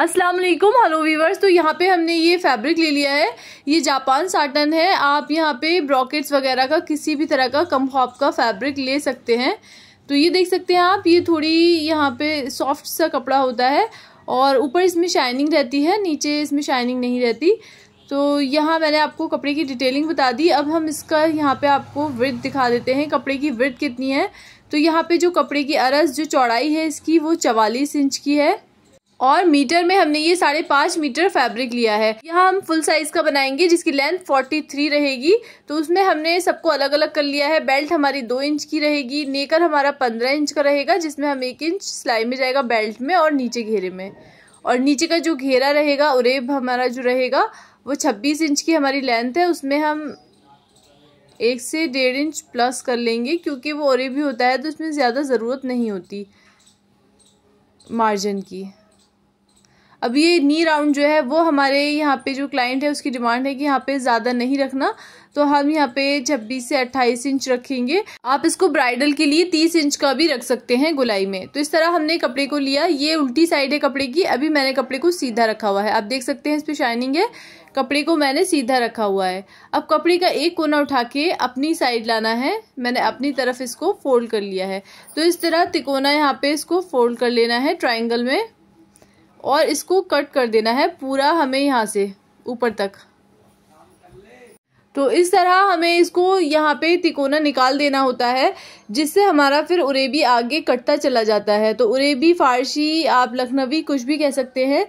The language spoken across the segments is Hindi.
अस्सलाम वालेकुम हेलो वीवर्स तो यहाँ पे हमने ये फैब्रिक ले लिया है ये जापान साटन है आप यहाँ पे ब्रॉकेट्स वगैरह का किसी भी तरह का कम हॉप का फैब्रिक ले सकते हैं तो ये देख सकते हैं आप ये थोड़ी यहाँ पे सॉफ्ट सा कपड़ा होता है और ऊपर इसमें शाइनिंग रहती है नीचे इसमें शाइनिंग नहीं रहती तो यहाँ मैंने आपको कपड़े की डिटेलिंग बता दी अब हम इसका यहाँ पे आपको विर्थ दिखा देते हैं कपड़े की विर्थ कितनी है तो यहाँ पे जो कपड़े की अरस जो चौड़ाई है इसकी वो चवालीस इंच की है और मीटर में हमने ये साढ़े पाँच मीटर फैब्रिक लिया है यहाँ हम फुल साइज का बनाएंगे जिसकी लेंथ फोर्टी थ्री रहेगी तो उसमें हमने सबको अलग अलग कर लिया है बेल्ट हमारी दो इंच की रहेगी नेकर हमारा पंद्रह इंच का रहेगा जिसमें हम एक इंच सिलाई में जाएगा बेल्ट में और नीचे घेरे में और नीचे का जो घेरा रहेगा उरेब हमारा जो रहेगा वो छब्बीस इंच की हमारी लेंथ है उसमें हम एक से डेढ़ इंच प्लस कर लेंगे क्योंकि वो और भी होता है तो उसमें ज़्यादा ज़रूरत नहीं होती मार्जिन की अब ये नी राउंड जो है वो हमारे यहाँ पे जो क्लाइंट है उसकी डिमांड है कि यहाँ पे ज़्यादा नहीं रखना तो हम यहाँ पे छब्बीस से अट्ठाईस इंच रखेंगे आप इसको ब्राइडल के लिए तीस इंच का भी रख सकते हैं गुलाई में तो इस तरह हमने कपड़े को लिया ये उल्टी साइड है कपड़े की अभी मैंने कपड़े को सीधा रखा हुआ है आप देख सकते हैं इस पर शाइनिंग है कपड़े को मैंने सीधा रखा हुआ है अब कपड़े का एक कोना उठा के अपनी साइड लाना है मैंने अपनी तरफ इसको फोल्ड कर लिया है तो इस तरह तिकोना यहाँ पे इसको फोल्ड कर लेना है ट्राइंगल में और इसको कट कर देना है पूरा हमें यहाँ से ऊपर तक तो इस तरह हमें इसको यहाँ पे तिकोना निकाल देना होता है जिससे हमारा फिर उरेबी आगे कटता चला जाता है तो उरेबी फारसी आप लखनवी कुछ भी कह सकते हैं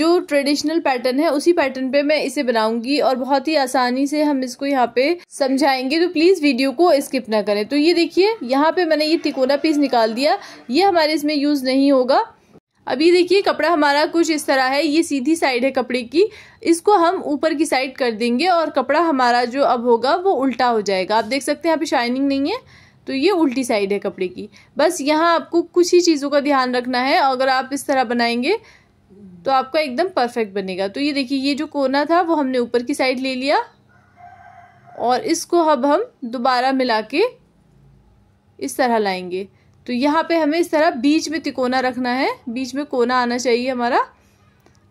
जो ट्रेडिशनल पैटर्न है उसी पैटर्न पे मैं इसे बनाऊंगी और बहुत ही आसानी से हम इसको यहाँ पे समझाएंगे तो प्लीज़ वीडियो को स्किप ना करें तो ये देखिए यहाँ पे मैंने ये तिकोना पीस निकाल दिया ये हमारे इसमें यूज़ नहीं होगा अभी देखिए कपड़ा हमारा कुछ इस तरह है ये सीधी साइड है कपड़े की इसको हम ऊपर की साइड कर देंगे और कपड़ा हमारा जो अब होगा वो उल्टा हो जाएगा आप देख सकते हैं यहाँ पे शाइनिंग नहीं है तो ये उल्टी साइड है कपड़े की बस यहाँ आपको कुछ ही चीज़ों का ध्यान रखना है अगर आप इस तरह बनाएंगे तो आपका एकदम परफेक्ट बनेगा तो ये देखिए ये जो कोना था वो हमने ऊपर की साइड ले लिया और इसको अब हम दोबारा मिला के इस तरह लाएंगे तो यहाँ पे हमें इस तरह बीच में तिकोना रखना है बीच में कोना आना चाहिए हमारा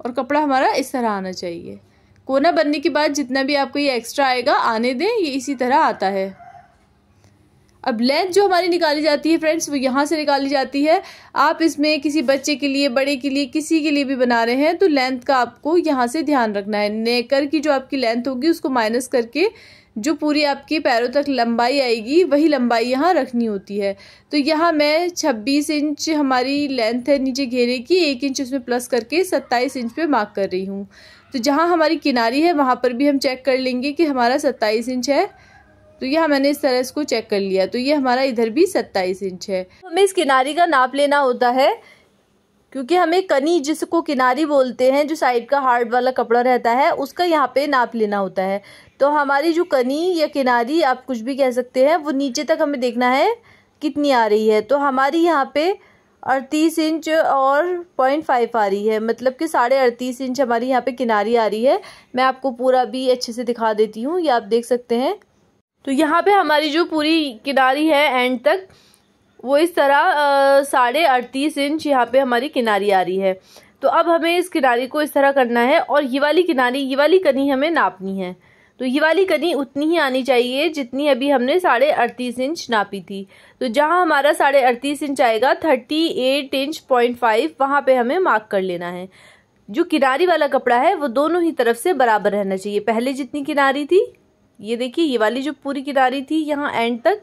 और कपड़ा हमारा इस तरह आना चाहिए कोना बनने के बाद जितना भी आपको ये एक्स्ट्रा आएगा आने दें ये इसी तरह आता है अब लेंथ जो हमारी निकाली जाती है फ्रेंड्स वो यहाँ से निकाली जाती है आप इसमें किसी बच्चे के लिए बड़े के लिए किसी के लिए भी बना रहे हैं तो लेंथ का आपको यहाँ से ध्यान रखना है नेकर की जो आपकी लेंथ होगी उसको माइनस करके जो पूरी आपकी पैरों तक लंबाई आएगी वही लंबाई यहाँ रखनी होती है तो यहाँ मैं छब्बीस इंच हमारी लेंथ है नीचे घेरे की एक इंच उसमें प्लस करके सत्ताईस इंच पे मार्क कर रही हूँ तो जहाँ हमारी किनारी है वहाँ पर भी हम चेक कर लेंगे कि हमारा सत्ताईस इंच है तो यह मैंने इस तरह इसको चेक कर लिया तो ये हमारा इधर भी सत्ताईस इंच है हमें इस किनारी का नाप लेना होता है क्योंकि हमें कनी जिसको किनारी बोलते हैं जो साइड का हार्ड वाला कपड़ा रहता है उसका यहाँ पे नाप लेना होता है तो हमारी जो कनी या किनारी आप कुछ भी कह सकते हैं वो नीचे तक हमें देखना है कितनी आ रही है तो हमारी यहाँ पे अड़तीस इंच और पॉइंट फाइव आ रही है मतलब कि साढ़े अड़तीस इंच हमारी यहाँ पे किनारी आ रही है मैं आपको पूरा भी अच्छे से दिखा देती हूँ ये आप देख सकते हैं तो यहाँ पे हमारी जो पूरी किनारी है एंड तक वो इस तरह साढ़े अड़तीस इंच यहाँ पे हमारी किनारी आ रही है तो अब हमें इस किनारी को इस तरह करना है और ये वाली किनारी ये वाली कनी हमें नापनी है तो ये वाली कनी उतनी ही आनी चाहिए जितनी अभी हमने साढ़े अड़तीस इंच नापी थी तो जहाँ हमारा साढ़े अड़तीस इंच आएगा thirty eight inch point five वहाँ पर हमें मार्क कर लेना है जो किनारी वाला कपड़ा है वो दोनों ही तरफ से बराबर रहना चाहिए पहले जितनी किनारी थी ये देखिए ये वाली जो पूरी किनारी थी यहाँ एंड तक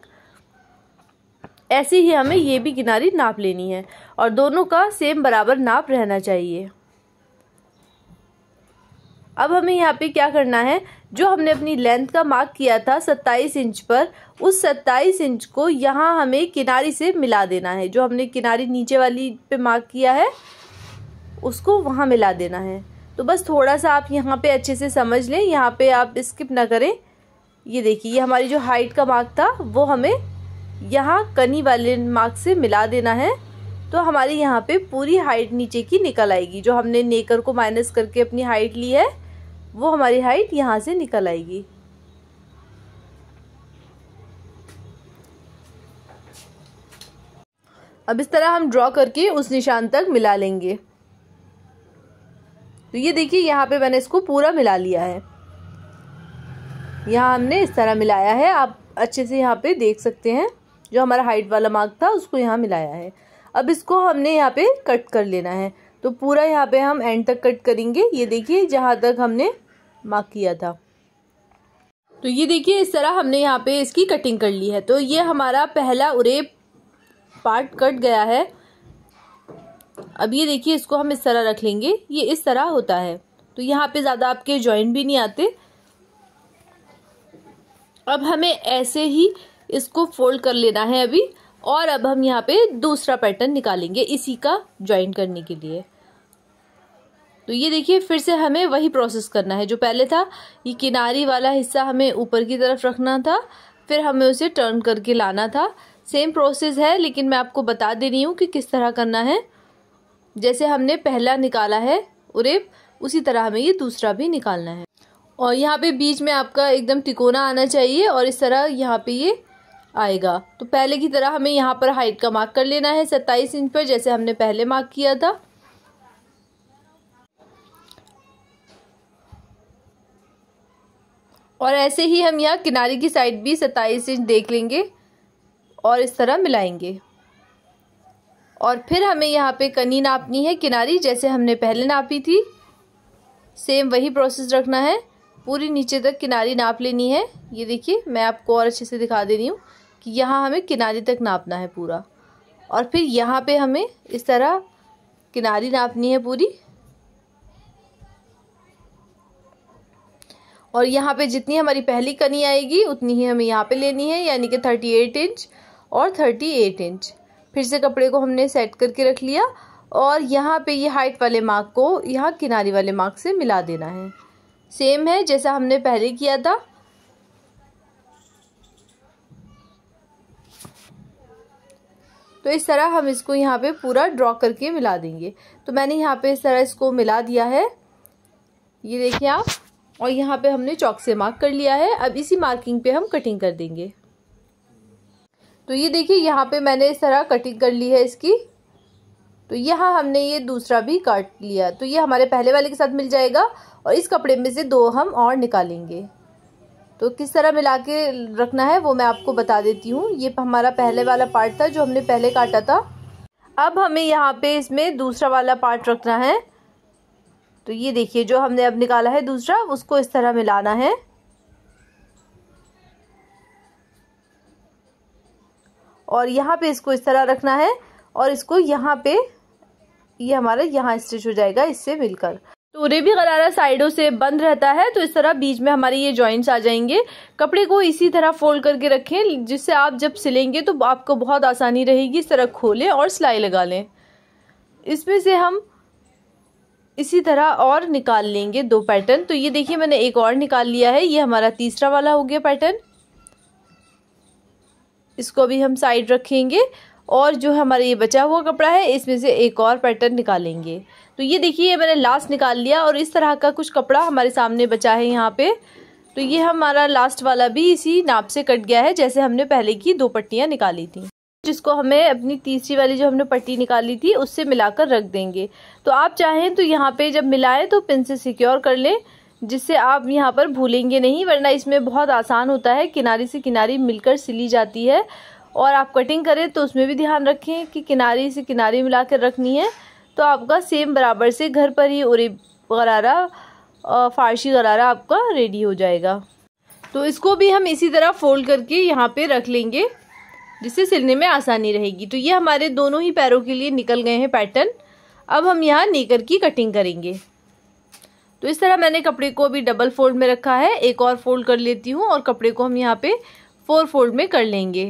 ऐसे ही हमें ये भी किनारी नाप लेनी है और दोनों का सेम बराबर नाप रहना चाहिए अब हमें यहाँ पे क्या करना है जो हमने अपनी लेंथ का मार्क किया था 27 इंच पर उस 27 इंच को यहाँ हमें किनारी से मिला देना है जो हमने किनारी नीचे वाली पे मार्क किया है उसको वहाँ मिला देना है तो बस थोड़ा सा आप यहाँ पे अच्छे से समझ लें यहाँ पे आप स्किप ना करें ये देखिए ये हमारी जो हाइट का मार्क था वो हमें यहाँ कनी वाले मार्क से मिला देना है तो हमारी यहाँ पे पूरी हाइट नीचे की निकल आएगी जो हमने नेकर को माइनस करके अपनी हाइट ली है वो हमारी हाइट यहाँ से निकल आएगी अब इस तरह हम ड्रॉ करके उस निशान तक मिला लेंगे तो ये देखिए यहाँ पे मैंने इसको पूरा मिला लिया है यहाँ हमने इस तरह मिलाया है आप अच्छे से यहाँ पे देख सकते हैं जो हमारा हाइट वाला मार्क था उसको यहाँ मिलाया है अब इसको हमने यहाँ पे कट कर लेना है तो पूरा यहाँ पे हम एंड तक कट करेंगे ये देखिए जहाँ तक हमने मार्क किया था तो ये देखिए इस तरह हमने यहाँ पे इसकी कटिंग कर ली है तो ये हमारा पहला उरेप पार्ट कट गया है अब ये देखिए इसको हम इस तरह रख लेंगे ये इस तरह होता है तो यहाँ पे ज़्यादा आपके जॉइंट भी नहीं आते अब हमें ऐसे ही इसको फोल्ड कर लेना है अभी और अब हम यहाँ पे दूसरा पैटर्न निकालेंगे इसी का ज्वाइन करने के लिए तो ये देखिए फिर से हमें वही प्रोसेस करना है जो पहले था ये किनारी वाला हिस्सा हमें ऊपर की तरफ रखना था फिर हमें उसे टर्न करके लाना था सेम प्रोसेस है लेकिन मैं आपको बता दे रही हूँ कि किस तरह करना है जैसे हमने पहला निकाला है उरेप उसी तरह हमें ये दूसरा भी निकालना है और यहाँ पे बीच में आपका एकदम तिकोना आना चाहिए और इस तरह यहाँ पे ये आएगा तो पहले की तरह हमें यहाँ पर हाइट का मार्क कर लेना है सत्ताईस इंच पर जैसे हमने पहले मार्क किया था और ऐसे ही हम यहाँ किनारे की साइड भी सत्ताईस इंच देख लेंगे और इस तरह मिलाएंगे और फिर हमें यहाँ पे कनी नापनी है किनारी जैसे हमने पहले नापी थी सेम वही प्रोसेस रखना है पूरी नीचे तक किनारी नाप लेनी है ये देखिए मैं आपको और अच्छे से दिखा दे रही हूँ कि यहाँ हमें किनारी तक नापना है पूरा और फिर यहाँ पे हमें इस तरह किनारी नापनी है पूरी और यहाँ पे जितनी हमारी पहली कनी आएगी उतनी ही हमें यहाँ पे लेनी है यानी कि थर्टी एट इंच और थर्टी एट इंच फिर से कपड़े को हमने सेट करके रख लिया और यहाँ पे ये हाइट वाले मार्क को यहाँ किनारे वाले मार्क से मिला देना है सेम है जैसा हमने पहले किया था तो इस तरह हम इसको यहाँ पे पूरा ड्रॉ करके मिला देंगे तो मैंने यहाँ पे इस तरह इसको मिला दिया है ये देखिए आप और यहाँ पे हमने चौक से मार्क कर लिया है अब इसी मार्किंग पे हम कटिंग कर देंगे तो ये देखिए यहाँ पे मैंने इस तरह कटिंग कर ली है इसकी तो यहाँ हमने ये दूसरा भी काट लिया तो ये हमारे पहले वाले के साथ मिल जाएगा और इस कपड़े में से दो हम और निकालेंगे तो किस तरह मिला के रखना है वो मैं आपको बता देती हूँ ये हमारा पहले वाला पार्ट था जो हमने पहले काटा था अब हमें यहाँ पे इसमें दूसरा वाला पार्ट रखना है तो ये देखिए जो हमने अब निकाला है दूसरा उसको इस तरह मिलाना है और यहाँ पे इसको इस तरह रखना है और इसको यहाँ पे ये यह हमारा यहाँ स्टिच हो जाएगा इससे मिलकर तो भी गरारा साइडों से बंद रहता है तो इस तरह बीच में हमारे ये जॉइंट्स आ जाएंगे कपड़े को इसी तरह फोल्ड करके रखें जिससे आप जब सिलेंगे तो आपको बहुत आसानी रहेगी इस तरह खोलें और सिलाई लगा लें इसमें से हम इसी तरह और निकाल लेंगे दो पैटर्न तो ये देखिए मैंने एक और निकाल लिया है ये हमारा तीसरा वाला हो गया पैटर्न इसको भी हम साइड रखेंगे और जो हमारा ये बचा हुआ कपड़ा है इसमें से एक और पैटर्न निकालेंगे तो ये देखिए ये मैंने लास्ट निकाल लिया और इस तरह का कुछ कपड़ा हमारे सामने बचा है यहाँ पे तो ये हमारा लास्ट वाला भी इसी नाप से कट गया है जैसे हमने पहले की दो पट्टियाँ निकाली थी जिसको हमें अपनी तीसरी वाली जो हमने पट्टी निकाली थी उससे मिलाकर रख देंगे तो आप चाहें तो यहाँ पे जब मिलाएं तो पिन से सिक्योर कर लें जिससे आप यहाँ पर भूलेंगे नहीं वरना इसमें बहुत आसान होता है किनारे से किनारी मिलकर सिली जाती है और आप कटिंग करें तो उसमें भी ध्यान रखें कि किनारे से किनारे मिला कर रखनी है तो आपका सेम बराबर से घर पर ही उरे गरारा फारसी गरारा आपका रेडी हो जाएगा तो इसको भी हम इसी तरह फोल्ड करके यहाँ पे रख लेंगे जिससे सिलने में आसानी रहेगी तो ये हमारे दोनों ही पैरों के लिए निकल गए हैं पैटर्न अब हम यहाँ नेकर की कटिंग करेंगे तो इस तरह मैंने कपड़े को अभी डबल फोल्ड में रखा है एक और फोल्ड कर लेती हूँ और कपड़े को हम यहाँ पे फोर फोल्ड में कर लेंगे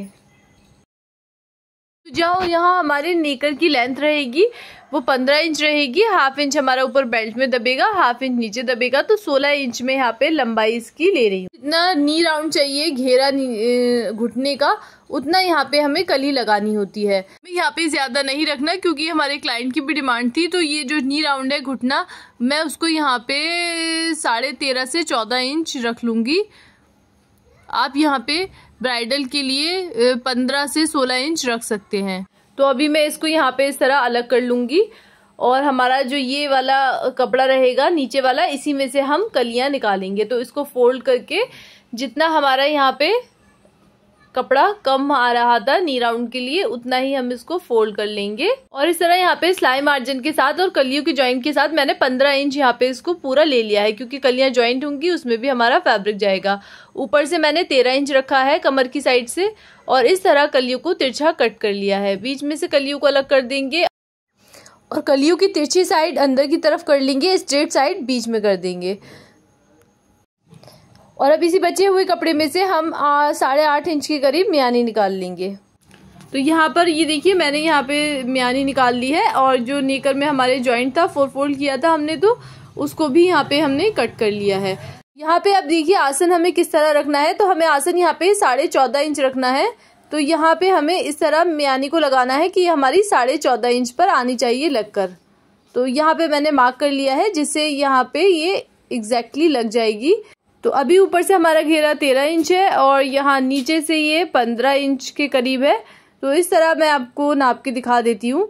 तो जाओ यहाँ हमारे नेकर की लेंथ रहेगी वो पंद्रह इंच रहेगी हाफ इंच हमारा ऊपर बेल्ट में दबेगा हाफ इंच नीचे दबेगा तो सोलह इंच में यहाँ पे लंबाई इसकी ले रही हूँ जितना नी राउंड चाहिए घेरा घुटने का उतना यहाँ पे हमें कली लगानी होती है मैं यहाँ पे ज़्यादा नहीं रखना क्योंकि हमारे क्लाइंट की भी डिमांड थी तो ये जो नी राउंड है घुटना मैं उसको यहाँ पे साढ़े तेरह से चौदह इंच रख लूंगी आप यहाँ पे ब्राइडल के लिए पंद्रह से सोलह इंच रख सकते हैं तो अभी मैं इसको यहाँ पे इस तरह अलग कर लूँगी और हमारा जो ये वाला कपड़ा रहेगा नीचे वाला इसी में से हम कलियाँ निकालेंगे तो इसको फोल्ड करके जितना हमारा यहाँ पे कपड़ा कम आ रहा था नी राउंड के लिए उतना ही हम इसको फोल्ड कर लेंगे और इस तरह यहाँ पे सिलाई मार्जिन के साथ और कलियों के ज्वाइंट के साथ मैंने पंद्रह इंच यहाँ पे इसको पूरा ले लिया है क्योंकि कलियाँ ज्वाइंट होंगी उसमें भी हमारा फैब्रिक जाएगा ऊपर से मैंने तेरह इंच रखा है कमर की साइड से और इस तरह कलियों को तिरछा कट कर लिया है बीच में से कलियों को अलग कर देंगे और कलियों की तिरछी साइड अंदर की तरफ कर लेंगे स्ट्रेट साइड बीच में कर देंगे और अब इसी बचे हुए कपड़े में से हम साढ़े आठ इंच के करीब मियानी निकाल लेंगे तो यहाँ पर ये देखिए मैंने यहाँ पे मियानी निकाल ली है और जो नेकर में हमारे जॉइंट था फोर फोल्ड किया था हमने तो उसको भी यहाँ पे हमने कट कर लिया है यहाँ पे अब देखिए आसन हमें किस तरह रखना है तो हमें आसन यहाँ पे साढ़े चौदह इंच रखना है तो यहाँ पे हमें इस तरह मियानी को लगाना है कि हमारी साढ़े चौदह इंच पर आनी चाहिए लगकर तो यहाँ पे मैंने मार्क कर लिया है जिससे यहाँ पे ये एग्जैक्टली लग जाएगी तो अभी ऊपर से हमारा घेरा तेरह इंच है और यहाँ नीचे से ये पंद्रह इंच के करीब है तो इस तरह मैं आपको नाप के दिखा देती हूँ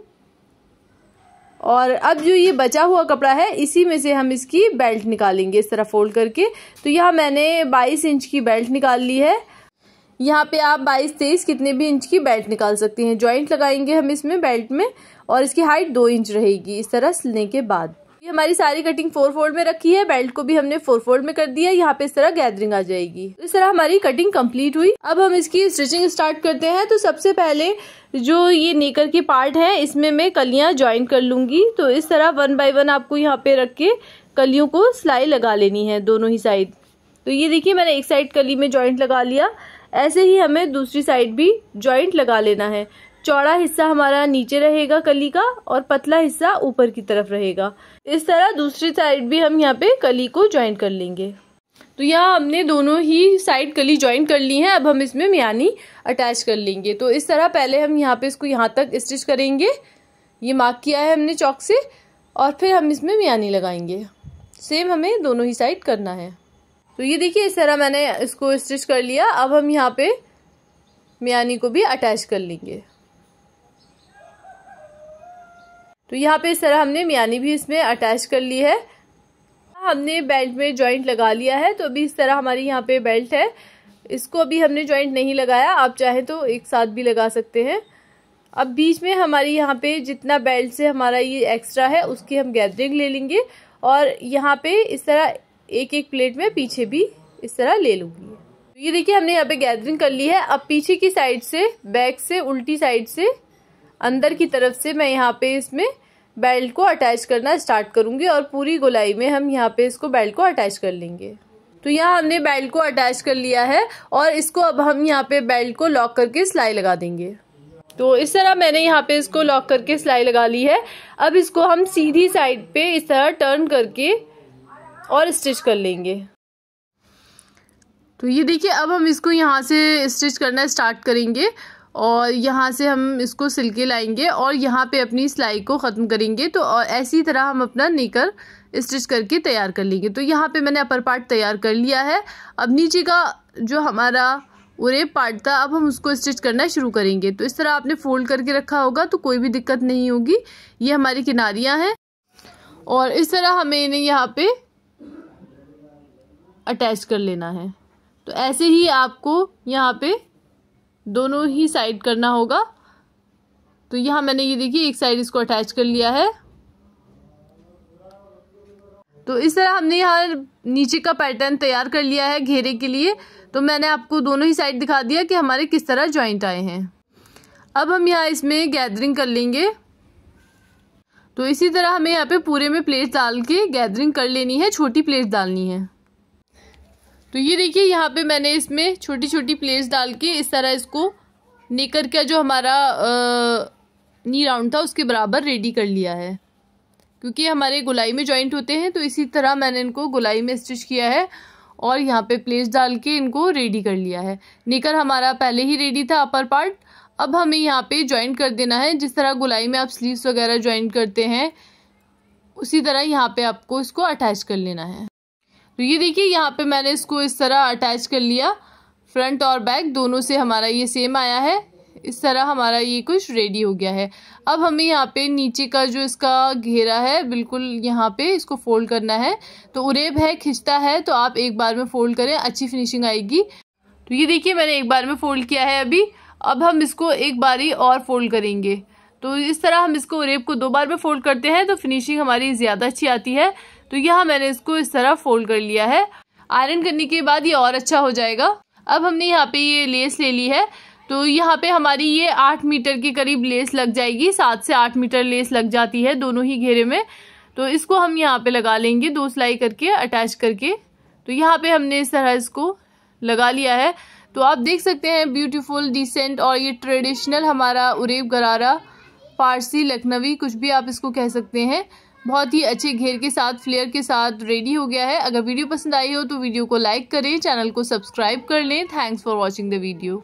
और अब जो ये बचा हुआ कपड़ा है इसी में से हम इसकी बेल्ट निकालेंगे इस तरह फोल्ड करके तो यहाँ मैंने 22 इंच की बेल्ट निकाल ली है यहाँ पे आप 22 तेईस कितने भी इंच की बेल्ट निकाल सकते हैं जॉइंट लगाएंगे हम इसमें बेल्ट में और इसकी हाइट दो इंच रहेगी इस तरह सिलने के बाद ये हमारी सारी कटिंग फोर फोल्ड में रखी है बेल्ट को भी हमने फोर फोल्ड में कर दिया यहाँ पे इस तरह गैदरिंग आ जाएगी तो इस तरह हमारी कटिंग कंप्लीट हुई अब हम इसकी स्टिचिंग स्टार्ट करते हैं तो सबसे पहले जो ये नेकर के पार्ट है इसमें मैं कलियाँ ज्वाइन कर लूंगी तो इस तरह वन बाई वन आपको यहाँ पे रख के कलियों को सिलाई लगा लेनी है दोनों ही साइड तो ये देखिए मैंने एक साइड कली में जॉइंट लगा लिया ऐसे ही हमें दूसरी साइड भी जॉइंट लगा लेना है चौड़ा हिस्सा हमारा नीचे रहेगा कली का और पतला हिस्सा ऊपर की तरफ रहेगा इस तरह दूसरी साइड भी हम यहाँ पे कली को ज्वाइन कर लेंगे तो यहाँ हमने दोनों ही साइड कली ज्वाइन कर ली है अब हम इसमें मियानी अटैच कर लेंगे तो इस तरह पहले हम यहाँ पे इसको यहाँ तक स्टिच करेंगे ये मार्क किया है हमने चौक से और फिर हम इसमें मियानी लगाएंगे सेम हमें दोनों ही साइड करना है तो ये देखिए इस तरह मैंने इसको स्टिच कर लिया अब हम यहाँ पे मियानी को भी अटैच कर लेंगे तो यहाँ पे इस तरह हमने मियानी भी इसमें अटैच कर ली है हमने बेल्ट में जॉइंट लगा लिया है तो अभी इस तरह हमारी यहाँ पे बेल्ट है इसको अभी हमने जॉइंट नहीं लगाया आप चाहें तो एक साथ भी लगा सकते हैं अब बीच में हमारी यहाँ पे जितना बेल्ट से हमारा ये एक्स्ट्रा है उसकी हम गैदरिंग ले लेंगे और यहाँ पे इस तरह एक एक प्लेट में पीछे भी इस तरह ले लूँगी तो ये देखिए हमने यहाँ पे गैदरिंग कर ली है अब पीछे की साइड से बैक से उल्टी साइड से अंदर की तरफ से मैं यहाँ पे इसमें बेल्ट को अटैच करना स्टार्ट करूँगी और पूरी गोलाई में हम यहाँ पे इसको बेल्ट को अटैच कर लेंगे तो यहाँ हमने बेल्ट को अटैच कर लिया है और इसको अब हम यहाँ पे बेल्ट को लॉक करके सिलाई लगा देंगे तो इस तरह मैंने यहाँ पे इसको लॉक करके सिलाई लगा ली है अब इसको हम सीधी साइड पे इस तरह टर्न करके और स्टिच कर लेंगे तो ये देखिए अब हम इसको यहाँ से स्टिच करना स्टार्ट करेंगे और यहाँ से हम इसको सिलके लाएंगे और यहाँ पे अपनी सिलाई को ख़त्म करेंगे तो और ऐसी तरह हम अपना नेकर स्टिच करके तैयार कर लेंगे तो यहाँ पे मैंने अपर पार्ट तैयार कर लिया है अब नीचे का जो हमारा उरे पार्ट था अब हम उसको स्टिच करना शुरू करेंगे तो इस तरह आपने फोल्ड करके रखा होगा तो कोई भी दिक्कत नहीं होगी ये हमारी किनारियाँ हैं और इस तरह हमें इन्हें यहाँ पर अटैच कर लेना है तो ऐसे ही आपको यहाँ पर दोनों ही साइड करना होगा तो यहाँ मैंने ये देखिए एक साइड इसको अटैच कर लिया है तो इस तरह हमने यहाँ नीचे का पैटर्न तैयार कर लिया है घेरे के लिए तो मैंने आपको दोनों ही साइड दिखा दिया कि हमारे किस तरह जॉइंट आए हैं अब हम यहाँ इसमें गैदरिंग कर लेंगे तो इसी तरह हमें यहाँ पे पूरे में प्लेट डाल के गैदरिंग कर लेनी है छोटी प्लेट डालनी है तो ये देखिए यहाँ पे मैंने इसमें छोटी छोटी प्लेट्स डाल के इस तरह इसको नेकर का जो हमारा नी राउंड था उसके बराबर रेडी कर लिया है क्योंकि हमारे गुलाई में जॉइंट होते हैं तो इसी तरह मैंने इनको गुलाई में स्टिच किया है और यहाँ पे प्लेस डाल के इनको रेडी कर लिया है निकर हमारा पहले ही रेडी था अपर पार्ट अब हमें यहाँ पे जॉइंट कर देना है जिस तरह गुलाई में आप स्लीव्स वगैरह ज्वाइंट करते हैं उसी तरह यहाँ पे आपको इसको अटैच कर लेना है तो ये देखिए यहाँ पे मैंने इसको इस तरह अटैच कर लिया फ्रंट और बैक दोनों से हमारा ये सेम आया है इस तरह हमारा ये कुछ रेडी हो गया है अब हमें यहाँ पे नीचे का जो इसका घेरा है बिल्कुल यहाँ पे इसको फोल्ड करना है तो उरेब है खिंचता है तो आप एक बार में फ़ोल्ड करें अच्छी फिनिशिंग आएगी तो ये देखिए मैंने एक बार में फ़ोल्ड किया है अभी अब हम इसको एक बार ही और फोल्ड करेंगे तो इस तरह हम इसको रेप को दो बार में फोल्ड करते हैं तो फिनिशिंग हमारी ज़्यादा अच्छी आती है तो यहाँ मैंने इसको इस तरह फोल्ड कर लिया है आयरन करने के बाद ये और अच्छा हो जाएगा अब हमने यहाँ पे ये लेस ले ली है तो यहाँ पे हमारी ये आठ मीटर के करीब लेस लग जाएगी सात से आठ मीटर लेस लग जाती है दोनों ही घेरे में तो इसको हम यहाँ पे लगा लेंगे दो सिलाई करके अटैच करके तो यहाँ पे हमने इस तरह इसको लगा लिया है तो आप देख सकते हैं ब्यूटीफुल डिसेंट और ये ट्रेडिशनल हमारा उरेब गरारा पारसी लखनवी कुछ भी आप इसको कह सकते हैं बहुत ही अच्छे घेर के साथ फ्लेयर के साथ रेडी हो गया है अगर वीडियो पसंद आई हो तो वीडियो को लाइक करें चैनल को सब्सक्राइब कर लें thanks for watching the video